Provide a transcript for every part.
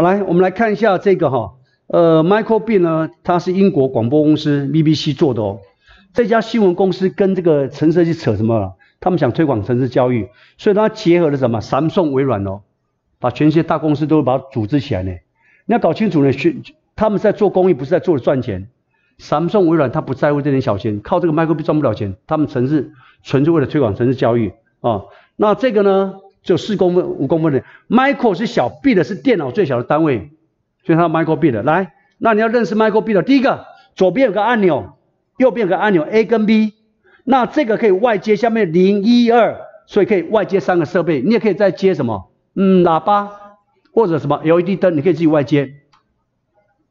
来，我们来看一下这个哈，呃，Michael B 呢，他是英国广播公司 BBC 做的哦。这家新闻公司跟这个陈设去扯什么了？他们想推广城市教育，所以他结合了什么？三送微软哦，把全界大公司都把它组织起来呢。你要搞清楚呢，去他们在做公益，不是在做赚钱。三送微软，他不在乎这点小钱，靠这个 Michael B 赚不了钱。他们城市纯是为了推广城市教育啊。那这个呢？就四公分、五公分的，micro 是小 bit 的，是电脑最小的单位，所以它 micro bit 的。来，那你要认识 micro bit 的，第一个左边有个按钮，右边有个按钮 A 跟 B，那这个可以外接下面零一二，所以可以外接三个设备。你也可以再接什么，嗯，喇叭或者什么 LED 灯，你可以自己外接。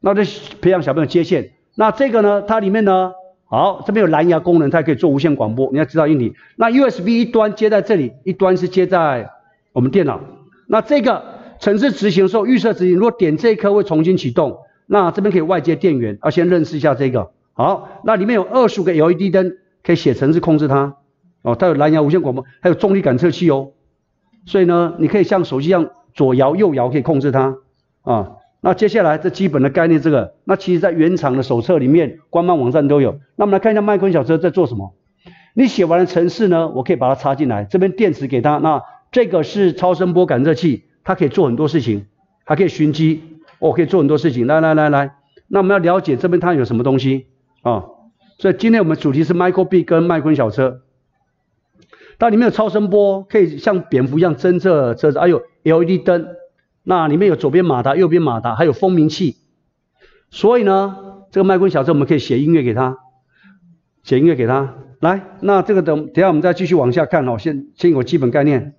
那就培养小朋友接线。那这个呢，它里面呢，好，这边有蓝牙功能，它可以做无线广播，你要知道原理。那 USB 一端接在这里，一端是接在。我们电脑，那这个程式执行的时候，预设执行，如果点这一颗会重新启动，那这边可以外接电源，要先认识一下这个。好，那里面有二十个 LED 灯，可以写程式控制它。哦，它有蓝牙无线广播，还有重力感测器哦。所以呢，你可以像手机一样左摇右摇可以控制它。啊，那接下来这基本的概念，这个，那其实在原厂的手册里面、官方网站都有。那我们来看一下麦昆小车在做什么。你写完了程式呢，我可以把它插进来，这边电池给它，那。这个是超声波感测器，它可以做很多事情，还可以寻机，我可以做很多事情。来来来来，那我们要了解这边它有什么东西啊？所以今天我们主题是 Michael B 跟麦昆小车，它里面有超声波，可以像蝙蝠一样侦测车子。哎呦，LED 灯，那里面有左边马达、右边马达，还有蜂鸣器。所以呢，这个麦昆小车我们可以写音乐给他，写音乐给他。来，那这个等等下我们再继续往下看哦。先先有基本概念。